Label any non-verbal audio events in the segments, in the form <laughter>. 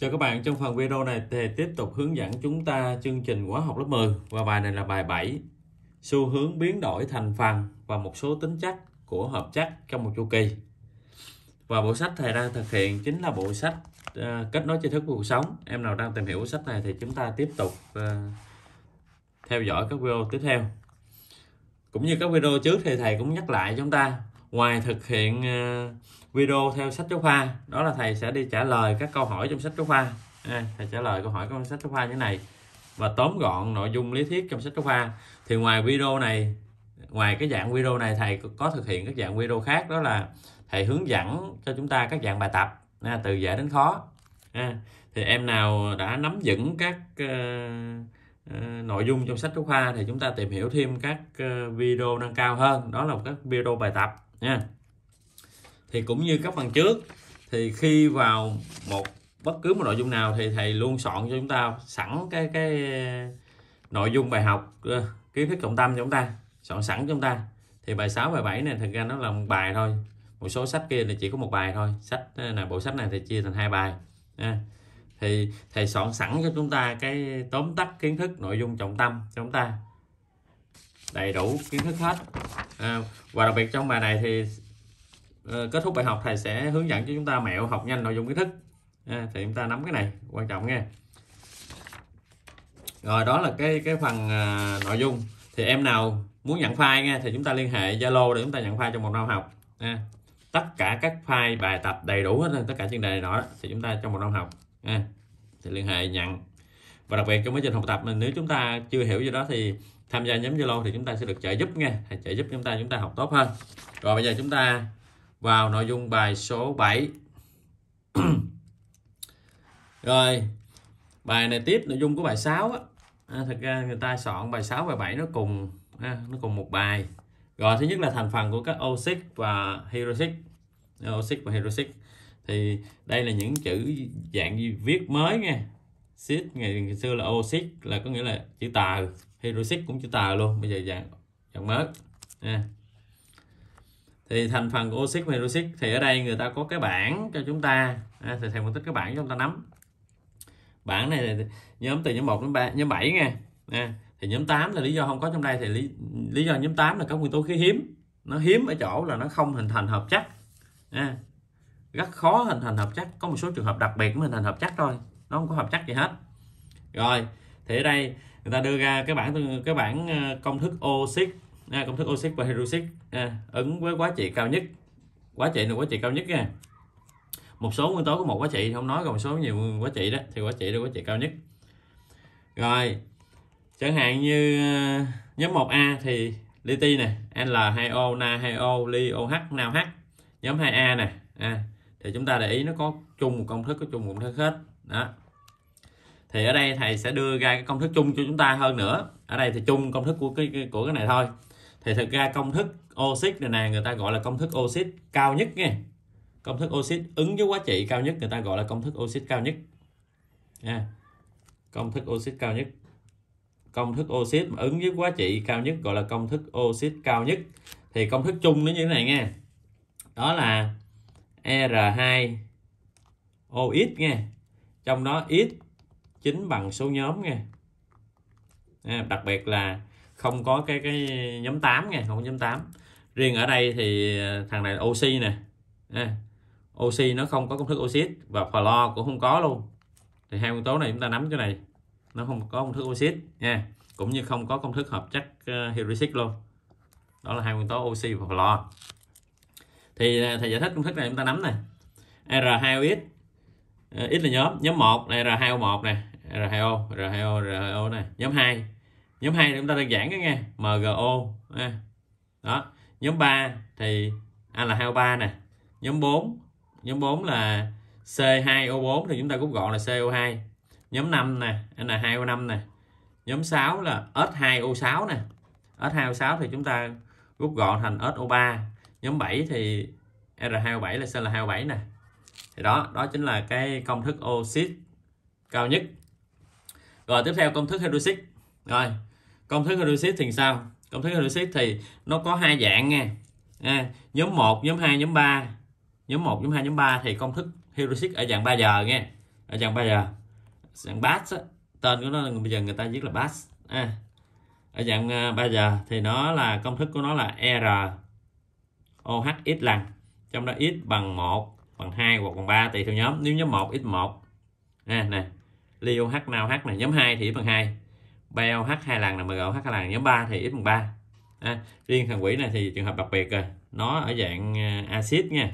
Chào các bạn, trong phần video này thì tiếp tục hướng dẫn chúng ta chương trình khóa học lớp 10 và bài này là bài 7 xu hướng biến đổi thành phần và một số tính chất của hợp chất trong một chu kỳ và bộ sách thầy đang thực hiện chính là bộ sách uh, kết nối tri thức cuộc sống em nào đang tìm hiểu sách này thì chúng ta tiếp tục uh, theo dõi các video tiếp theo cũng như các video trước thì thầy cũng nhắc lại chúng ta ngoài thực hiện uh, video theo sách giáo khoa đó là thầy sẽ đi trả lời các câu hỏi trong sách giáo khoa à, thầy trả lời câu hỏi trong sách giáo khoa như thế này và tóm gọn nội dung lý thuyết trong sách giáo khoa thì ngoài video này ngoài cái dạng video này thầy có thực hiện các dạng video khác đó là thầy hướng dẫn cho chúng ta các dạng bài tập à, từ dễ đến khó à, thì em nào đã nắm vững các uh, nội dung trong sách giáo khoa thì chúng ta tìm hiểu thêm các ờ, video nâng cao hơn đó là các video bài tập nha thì cũng như các phần trước thì khi vào một bất cứ một nội dung nào thì thầy luôn soạn cho chúng ta sẵn cái cái nội dung bài học ờ, kiến thức trọng tâm cho chúng ta soạn sẵn cho chúng ta thì bài 6 bài 7 này thực ra nó là một bài thôi một số sách kia thì chỉ có một bài thôi sách là ờ, bộ sách này thì chia thành hai bài thì thầy soạn sẵn cho chúng ta cái tóm tắt kiến thức nội dung trọng tâm cho chúng ta đầy đủ kiến thức hết à, và đặc biệt trong bài này thì Ờ, kết thúc bài học thầy sẽ hướng dẫn cho chúng ta mẹo học nhanh nội dung kiến thức à, thì chúng ta nắm cái này quan trọng nghe rồi đó là cái cái phần à, nội dung thì em nào muốn nhận file nghe thì chúng ta liên hệ zalo để chúng ta nhận file trong một năm học à, tất cả các file bài tập đầy đủ hết tất cả chuyên đề này nọ thì chúng ta trong một năm học à, thì liên hệ nhận và đặc biệt trong quá trình học tập mình nếu chúng ta chưa hiểu gì đó thì tham gia nhóm zalo thì chúng ta sẽ được trợ giúp nghe trợ giúp chúng ta chúng ta học tốt hơn rồi bây giờ chúng ta vào nội dung bài số 7 <clears throat> rồi bài này tiếp nội dung của bài 6 á à, thật ra người ta soạn bài 6 và 7 nó cùng à, nó cùng một bài rồi thứ nhất là thành phần của các oxit và hydroxit oxit và hydroxit thì đây là những chữ dạng viết mới nghe xít ngày, xưa là oxit là có nghĩa là chữ tờ hydroxit cũng chữ tờ luôn bây giờ dạng dạng mới nha à thì thành phần của oxit và hydroxit thì ở đây người ta có cái bảng cho chúng ta à, thì thầy phân tích cái bảng cho chúng ta nắm bảng này thì nhóm từ nhóm 1 đến 3 nhóm 7 nha à, thì nhóm 8 là lý do không có trong đây thì lý, lý do nhóm 8 là các nguyên tố khí hiếm nó hiếm ở chỗ là nó không hình thành hợp chất à, rất khó hình thành hợp chất có một số trường hợp đặc biệt mới hình thành hợp chất thôi nó không có hợp chất gì hết rồi thì ở đây người ta đưa ra cái bảng cái bảng ờ, công thức oxit nha à, công thức oxit và hydroxit à, ứng với quá trị cao nhất quá trị là quá trị cao nhất nha một số nguyên tố có một quá trị không nói còn một số nhiều quá trị đó thì quá trị là quá trị cao nhất rồi chẳng hạn như à, nhóm 1A thì liti nè N2O Na2O li oh LiOH h nhóm 2A nè à, thì chúng ta để ý nó có chung một công thức có chung một công thức hết đó thì ở đây thầy sẽ đưa ra cái công thức chung cho chúng ta hơn nữa ở đây thì chung công thức của cái của cái này thôi thì thực ra công thức oxit này nè người ta gọi là công thức oxit cao nhất nha công thức oxit ứng với quá trị cao nhất người ta gọi là công thức oxit cao nhất nha công thức oxit cao nhất công thức oxit mà ứng với quá trị cao nhất gọi là công thức oxit cao nhất thì công thức chung nó như thế này nha đó là R2OX nha trong đó X chính bằng số nhóm nha đặc biệt là không có cái cái nhóm 8 nha không có nhóm 8 riêng ở đây thì à, thằng này oxy nè à, oxy nó không có công thức oxit và clo cũng không có luôn thì hai nguyên tố này chúng ta nắm cái này nó không có công thức oxit nha cũng như không có công thức hợp chất ờ, hydroxit luôn đó là hai nguyên tố oxy và clo thì à, thầy giải thích công thức này chúng ta nắm này R2OX ít ờ, là nhóm nhóm 1 là R2O1 nè R2O R2O R2O này nhóm 2 nhóm 2 chúng ta đơn giản cái nghe MGO đó nhóm 3 thì A là HO3 nè nhóm 4 nhóm 4 là C2O4 thì chúng ta cũng gọn là CO2 nhóm 5 nè N2O5 nè nhóm 6 là S2O6 nè S2O6 thì chúng ta rút gọn thành SO3 nhóm 7 thì R2O7 là C là 2O7 nè thì đó đó chính là cái công thức oxit cao nhất rồi tiếp theo công thức hydroxit rồi công thức hydroxit thì sao công thức hydroxit thì nó có hai dạng nha à, nhóm 1 nhóm 2 nhóm 3 nhóm 1 nhóm 2 nhóm 3 thì công thức hydroxit ở dạng 3 giờ nghe ở dạng 3 giờ dạng bass tên của nó là bây giờ người ta viết là bass à, ở dạng 3 à, giờ thì nó là công thức của nó là r OH x lần trong đó x bằng 1 bằng 2 hoặc bằng 3 tùy theo nhóm nếu nhóm 1 x1 à, nè nè ly OH nào H này nhóm 2 thì x bằng 2 BLH hai lần là MGH hai lần nhóm 3 thì x bằng 3 à, riêng thằng quỷ này thì trường hợp đặc biệt rồi nó ở dạng à, axit nha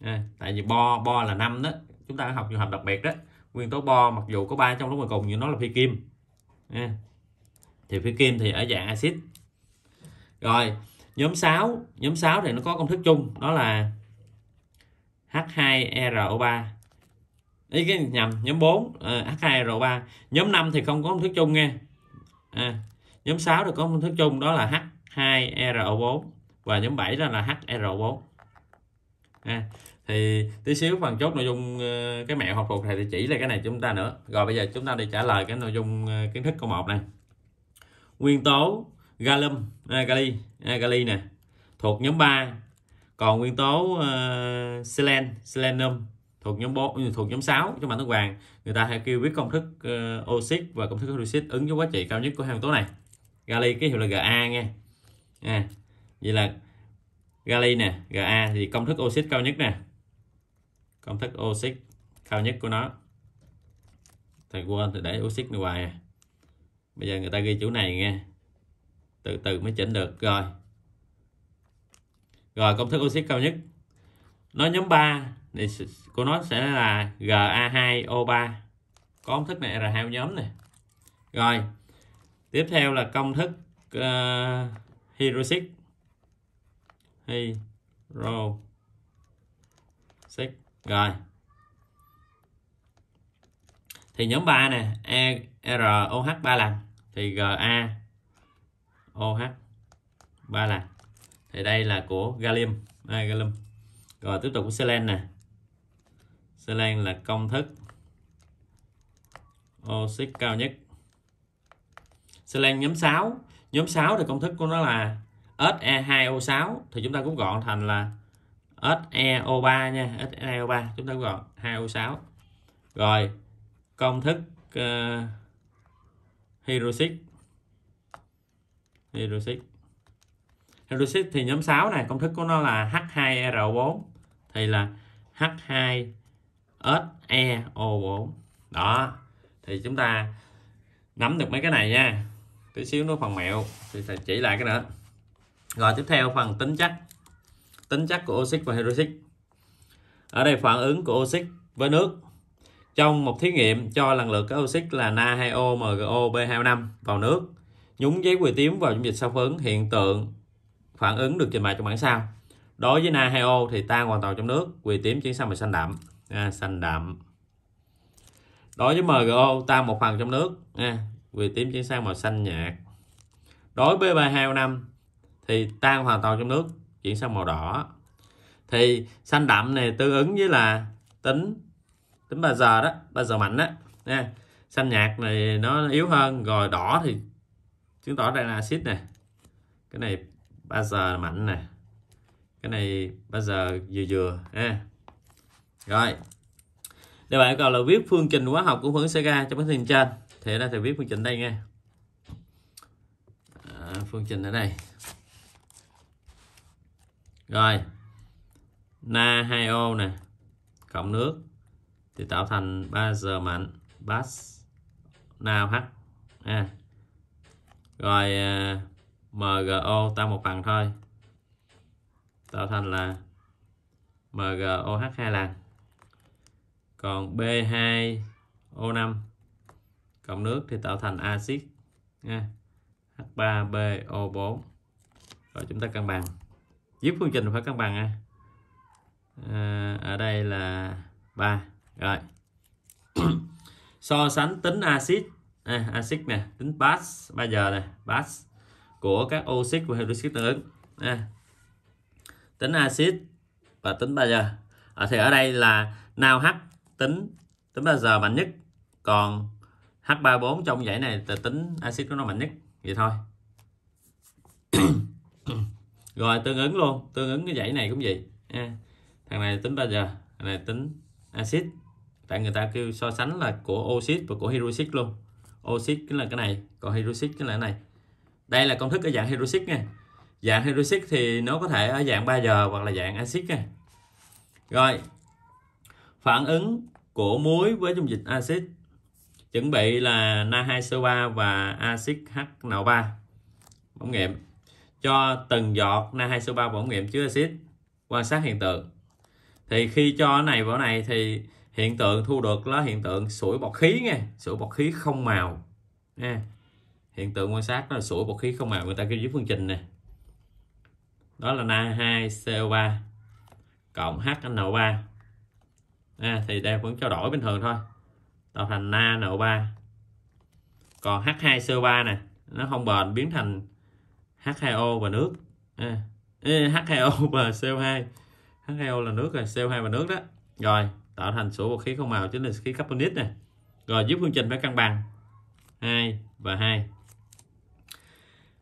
à, tại vì bo bo là 5 đó chúng ta học trường hợp đặc biệt đó nguyên tố bo mặc dù có ba trong lúc mà cùng nhưng nó là phi kim à, thì phi kim thì ở dạng axit rồi nhóm 6 nhóm 6 thì nó có công thức chung đó là H2RO3 ý cái nhầm nhóm 4 à, H2RO3 nhóm 5 thì không có công thức chung nghe à, nhóm 6 được có công thức chung đó là H2RO4 và nhóm 7 đó là HRO4 à, thì tí xíu phần chốt nội dung ờ, cái mẹo học thuộc thầy thì chỉ là cái này chúng ta nữa rồi bây giờ chúng ta đi trả lời cái nội dung ờ, kiến thức câu 1 này nguyên tố gallium à, gali à, gali nè thuộc nhóm 3 còn nguyên tố uh, selen selenium thuộc nhóm 4 ừ, thuộc nhóm 6 trong bảng tuần hoàn người ta hay kêu viết công thức uh, oxit và công thức oxit ứng với giá trị cao nhất của hai yếu tố này Gali ký hiệu là GA nghe à, vậy là Gali nè GA thì công thức oxit cao nhất nè công thức oxit cao nhất của nó thầy quên thì để oxit ngoài hoài à. bây giờ người ta ghi chữ này nghe từ từ mới chỉnh được rồi rồi công thức oxit cao nhất nó nhóm 3 của nó sẽ là GA2O3 công thức này là hai nhóm này rồi tiếp theo là công thức uh, ờ, hydroxit hydroxit rồi thì nhóm 3 nè EROH 3 lần thì gaoh 3 lần thì đây là của gallium à, gallium rồi tiếp tục của selen nè xi lan là công thức oxit cao nhất xi lan nhóm 6 nhóm 6 thì công thức của nó là SE2O6 thì chúng ta cũng gọn thành là SEO3 nha SEO3 chúng ta gọn 2O6 rồi công thức uh, ờ, hydroxit hydroxit hydroxit thì nhóm 6 này công thức của nó là h 2 r 4 thì là H2 SeO4 đó thì chúng ta nắm được mấy cái này nha tí xíu nó phần mẹo thì thầy chỉ lại cái nữa rồi tiếp theo phần tính chất tính chất của oxit và hydroxit ở đây phản ứng của oxit với nước trong một thí nghiệm cho lần lượt các oxit là Na2O, MgO, B25 vào nước nhúng giấy quỳ tím vào dung dịch sau phấn hiện tượng phản ứng được trình bày trong bảng sau đối với Na2O thì tan hoàn toàn trong nước quỳ tím chuyển sang màu xanh đậm à, xanh đậm đối với MgO ta một phần trong nước à, vì tím chuyển sang màu xanh nhạt đối với b 325 thì tan hoàn toàn trong nước chuyển sang màu đỏ thì xanh đậm này tương ứng với là tính tính ba giờ đó ba giờ mạnh đó nha xanh nhạt này nó yếu hơn rồi đỏ thì chứng tỏ đây là axit nè cái này ba giờ mạnh nè cái này ba giờ vừa, dừa ha rồi đề bài còn là viết phương trình hóa học của phân xảy ra cho bức hình trên thì ra thì viết phương trình đây nghe à, phương trình ở đây rồi na 2O nè cộng nước thì tạo thành 3 giờ mạnh bas nào h à. rồi MgO tăng một phần thôi tạo thành là MgOH hai lần còn B2O5 cộng nước thì tạo thành axit h 3 bo 4 rồi chúng ta cân bằng giúp phương trình phải cân bằng à. ở đây là 3 rồi <coughs> so sánh tính axit à, axit nè tính base bây giờ nè base của các oxit và hydroxit tương ứng à, tính axit và tính bây giờ à, thì ở đây là nào H tính tính bao giờ mạnh nhất còn H34 trong dãy này là tính axit của nó mạnh nhất vậy thôi <coughs> rồi tương ứng luôn tương ứng cái dãy này cũng vậy à, thằng này tính bao giờ thằng này tính axit tại người ta kêu so sánh là của oxit và của hydroxit luôn oxit chính là cái này còn hydroxit chính là cái này đây là công thức ở dạng hydroxit nha dạng hydroxit thì nó có thể ở dạng 3 giờ hoặc là dạng axit nha rồi phản ứng của muối với dung dịch axit chuẩn bị là Na2CO3 và axit HNO3 bóng nghiệm cho từng giọt Na2CO3 vào nghiệm chứa axit quan sát hiện tượng thì khi cho này vào này thì hiện tượng thu được là hiện tượng sủi bọt khí nghe sủi bọt khí không màu nghe hiện tượng quan sát đó là sủi bọt khí không màu người ta kêu dưới phương trình nè đó là Na2CO3 cộng HNO3 à, thì đây vẫn trao đổi bình thường thôi tạo thành Na NO3 còn H2CO3 nè nó không bền biến thành H2O và nước à, H2O <laughs> và CO2 H2O là nước rồi CO2 và nước đó rồi tạo thành sổ bột khí không màu chính là khí carbonic nè rồi giúp phương trình phải cân bằng 2 và 2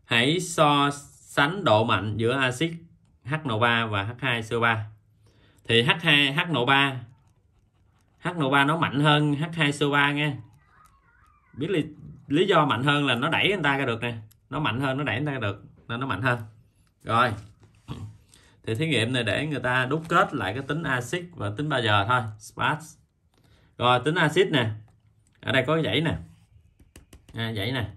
hãy so sánh độ mạnh giữa axit HNO3 và H2CO3 thì H2 HNO3 HNO3 nó mạnh hơn h 2 SO 3 nghe. biết lý, lý do mạnh hơn là nó đẩy người ta ra được nè nó mạnh hơn nó đẩy người ta ra được nên nó mạnh hơn rồi thì thí nghiệm này để người ta đúc kết lại cái tính axit và tính bao giờ thôi sparse rồi tính axit nè ở đây có cái dãy nè à, dãy nè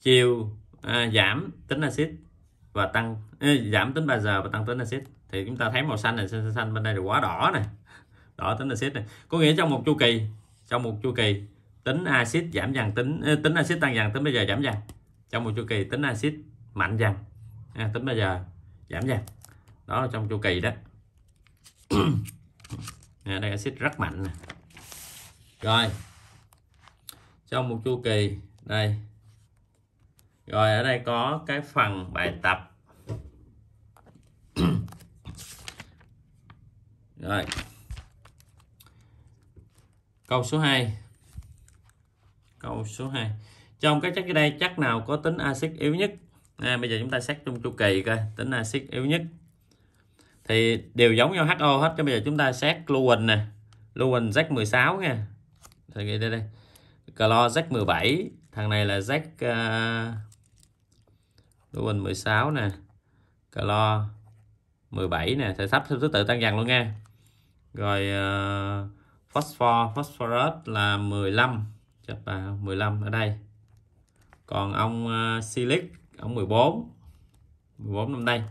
chiều à, giảm tính axit và tăng à, giảm tính bao giờ và tăng tính axit thì chúng ta thấy màu xanh này xanh, xanh bên đây là quá đỏ nè đó tính axit này có nghĩa trong một chu kỳ trong một chu kỳ tính axit giảm dần tính tính axit tăng dần tính bây giờ giảm dần trong một chu kỳ tính axit mạnh dần à, tính bây giờ giảm dần đó là trong chu kỳ đó à, <coughs> đây axit rất mạnh nè rồi trong một chu kỳ đây rồi ở đây có cái phần bài tập <coughs> rồi câu số 2 câu số 2 trong các chất dưới đây chất nào có tính axit yếu nhất à, bây giờ chúng ta xét trong chu kỳ coi tính axit yếu nhất thì đều giống nhau HO hết cho bây giờ chúng ta xét Luin nè Luin Z16 nha thì đây đây, đây. Clo Z17 thằng này là Z uh, Luin 16 nè Clo 17 nè thì sắp thứ tự tăng dần luôn nha rồi uh, phosphor phosphorus là 15 chấp vào 15 ở đây còn ông uh, silic ông 14 14 năm đây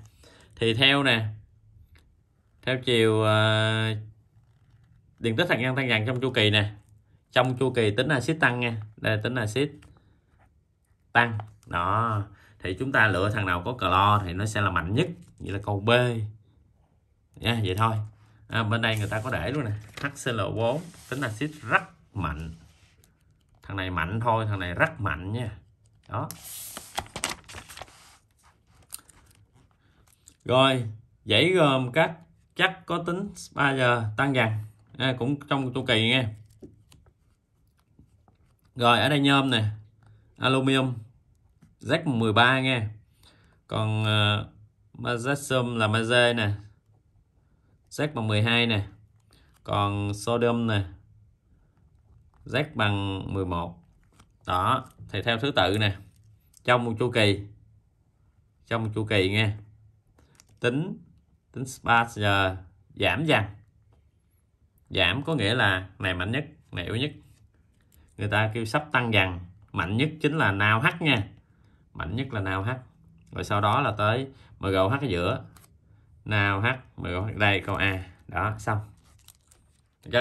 thì theo nè theo chiều uh, điện tích hạt nhân tăng dần trong chu kỳ nè trong chu kỳ tính axit tăng nha đây tính axit tăng đó thì chúng ta lựa thằng nào có clo thì nó sẽ là mạnh nhất như là câu b nha vậy thôi à, bên đây người ta có để luôn nè HCl4 tính axit rất mạnh thằng này mạnh thôi thằng này rất mạnh nha đó rồi dãy gồm các chất có tính 3 giờ tăng dần à, cũng trong chu kỳ nghe rồi ở đây nhôm nè aluminum Z13 nghe còn uh, magnesium là magie nè Z bằng 12 này, còn sodium nè Z bằng 11 đó thì theo thứ tự nè trong một chu kỳ trong một chu kỳ nghe tính tính spark giờ giảm dần giảm có nghĩa là này mạnh nhất này yếu nhất người ta kêu sắp tăng dần mạnh nhất chính là nào h nha mạnh nhất là nào h rồi sau đó là tới mgh ở giữa nào h 14 đây câu a đó xong được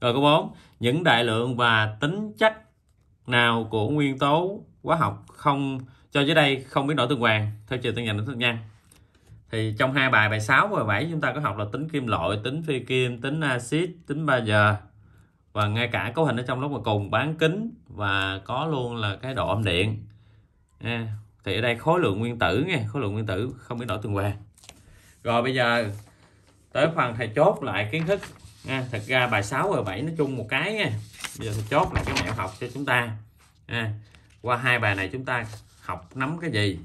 rồi câu 4 những đại lượng và tính chất nào của nguyên tố hóa học không cho dưới đây không biến đổi tương quan theo chiều tương đến tương nhân thì trong hai bài bài 6 và 7 chúng ta có học là tính kim loại tính phi kim tính axit tính ba giờ và ngay cả cấu hình ở trong lớp mà cùng bán kính và có luôn là cái độ âm điện à, thì ở đây khối lượng nguyên tử nghe khối lượng nguyên tử không biến đổi tuần quan rồi bây giờ tới phần thầy chốt lại kiến thức nha thật ra bài 6 và 7 nó chung một cái nha bây giờ thầy chốt lại cái mẹo học cho chúng ta nha. qua hai bài này chúng ta học nắm cái gì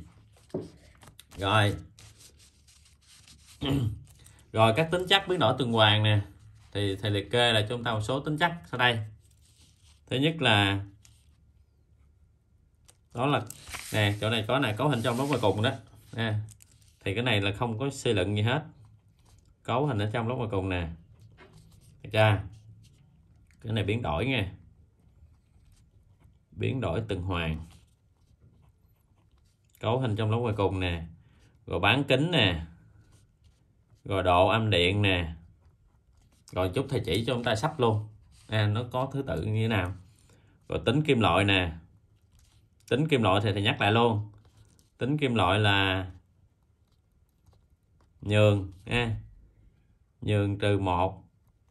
rồi <clears throat> rồi các tính chất biến đổi tuần hoàn nè thì thầy liệt kê là chúng ta một số tính chất sau đây thứ nhất là đó là nè chỗ này có này cấu hình trong lốc ngoài cùng đó nè thì cái này là không có xây lựng gì hết cấu hình ở trong lốc ngoài cùng nè cha cái này biến đổi nha biến đổi từng hoàn cấu hình trong lốc ngoài cùng nè rồi bán kính nè rồi độ âm điện nè rồi chút thầy chỉ cho chúng ta sắp luôn nè nó có thứ tự như thế nào rồi tính kim loại nè tính kim loại thì thầy nhắc lại luôn tính kim loại là nhường ha nhường trừ 1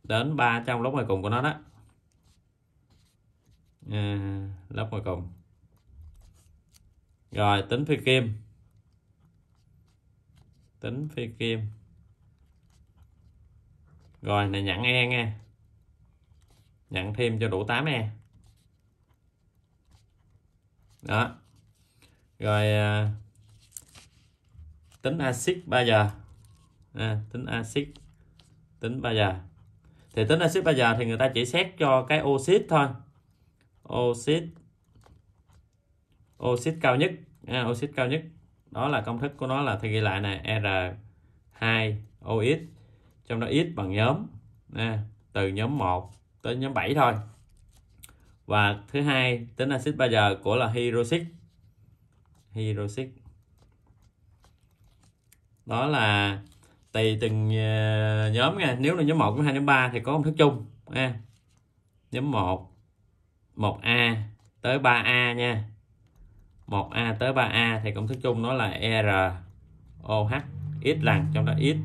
đến 3 trong lớp ngoài cùng của nó đó à, lớp ngoài cùng rồi tính phi kim tính phi kim rồi này nhận e nghe nhận thêm cho đủ 8 e đó rồi à, tính axit 3 giờ à, tính axit tính 3 giờ thì tính axit 3 giờ thì người ta chỉ xét cho cái oxit thôi oxit oxit cao nhất à, oxit cao nhất đó là công thức của nó là thì ghi lại này R2OX trong đó X bằng nhóm à, từ nhóm 1 tới nhóm 7 thôi và thứ hai tính axit ba giờ của là hydroxit hydroxit đó là tùy từng ờ, nhóm nha nếu là nhóm 1 nhóm 2 nhóm 3 thì có công thức chung nha nhóm 1 1A tới 3A nha 1A tới 3A thì công thức chung nó là oh x lần trong đó x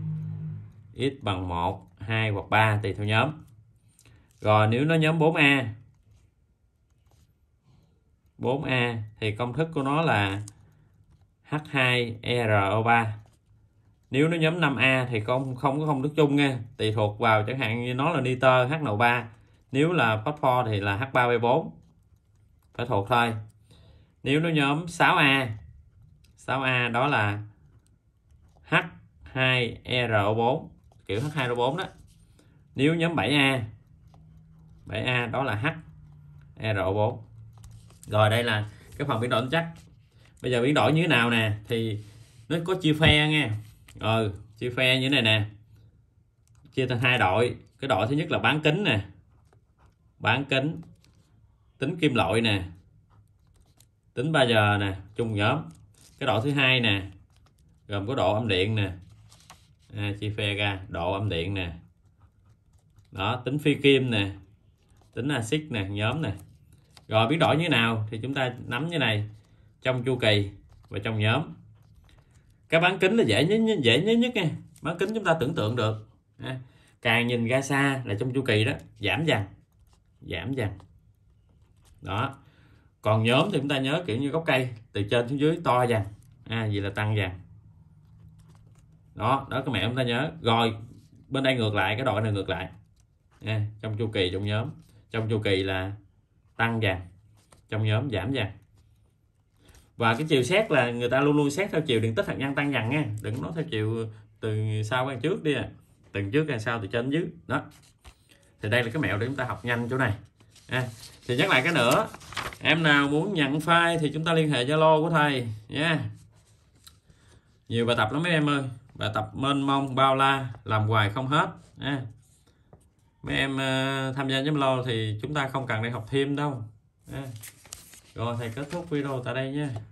x bằng 1 2 hoặc 3 tùy theo nhóm rồi nếu nó nhóm 4A 4A thì công thức của nó là H2RO3 e nếu nó nhóm 5A thì không không có công thức chung nha tùy thuộc vào chẳng hạn như nó là nitơ HNO3 nếu là phosphor thì là H3B4 phải thuộc thôi nếu nó nhóm 6A 6A đó là H2RO4 e kiểu H2RO4 đó nếu nhóm 7A 7A đó là HRO4 e rồi đây là cái phần biến đổi chắc bây giờ biến đổi như thế nào nè thì nó có chia phe nghe rồi ừ, chia phe như thế này nè chia thành hai đội cái đội thứ nhất là bán kính nè bán kính tính kim loại nè tính 3 giờ nè chung nhóm cái đội thứ hai nè gồm có độ âm điện nè à, chia phe ra độ âm điện nè đó tính phi kim nè tính axit nè nhóm nè rồi biến đổi như thế nào thì chúng ta nắm như này trong chu kỳ và trong nhóm cái bán kính là dễ nhất dễ nhất nhất nha bán kính chúng ta tưởng tượng được càng nhìn ra xa là trong chu kỳ đó giảm dần giảm dần đó còn nhóm thì chúng ta nhớ kiểu như gốc cây từ trên xuống dưới to dần à, gì là tăng dần đó đó các mẹ chúng ta nhớ rồi bên đây ngược lại cái đoạn này ngược lại à, trong chu kỳ trong nhóm trong chu kỳ là tăng vàng trong nhóm giảm vàng và cái chiều xét là người ta luôn luôn xét theo chiều điện tích hạt nhân tăng dần nha đừng nói theo chiều từ sau qua trước đi à. từ trước ra sau từ trên dưới đó thì đây là cái mẹo để chúng ta học nhanh chỗ này à, thì nhắc lại cái nữa em nào muốn nhận file thì chúng ta liên hệ zalo của thầy nha nhiều bài tập lắm mấy em ơi bài tập mênh mông bao la làm hoài không hết à mấy em ờ, tham gia nhóm lo thì chúng ta không cần đi học thêm đâu à. rồi thầy kết thúc video tại đây nha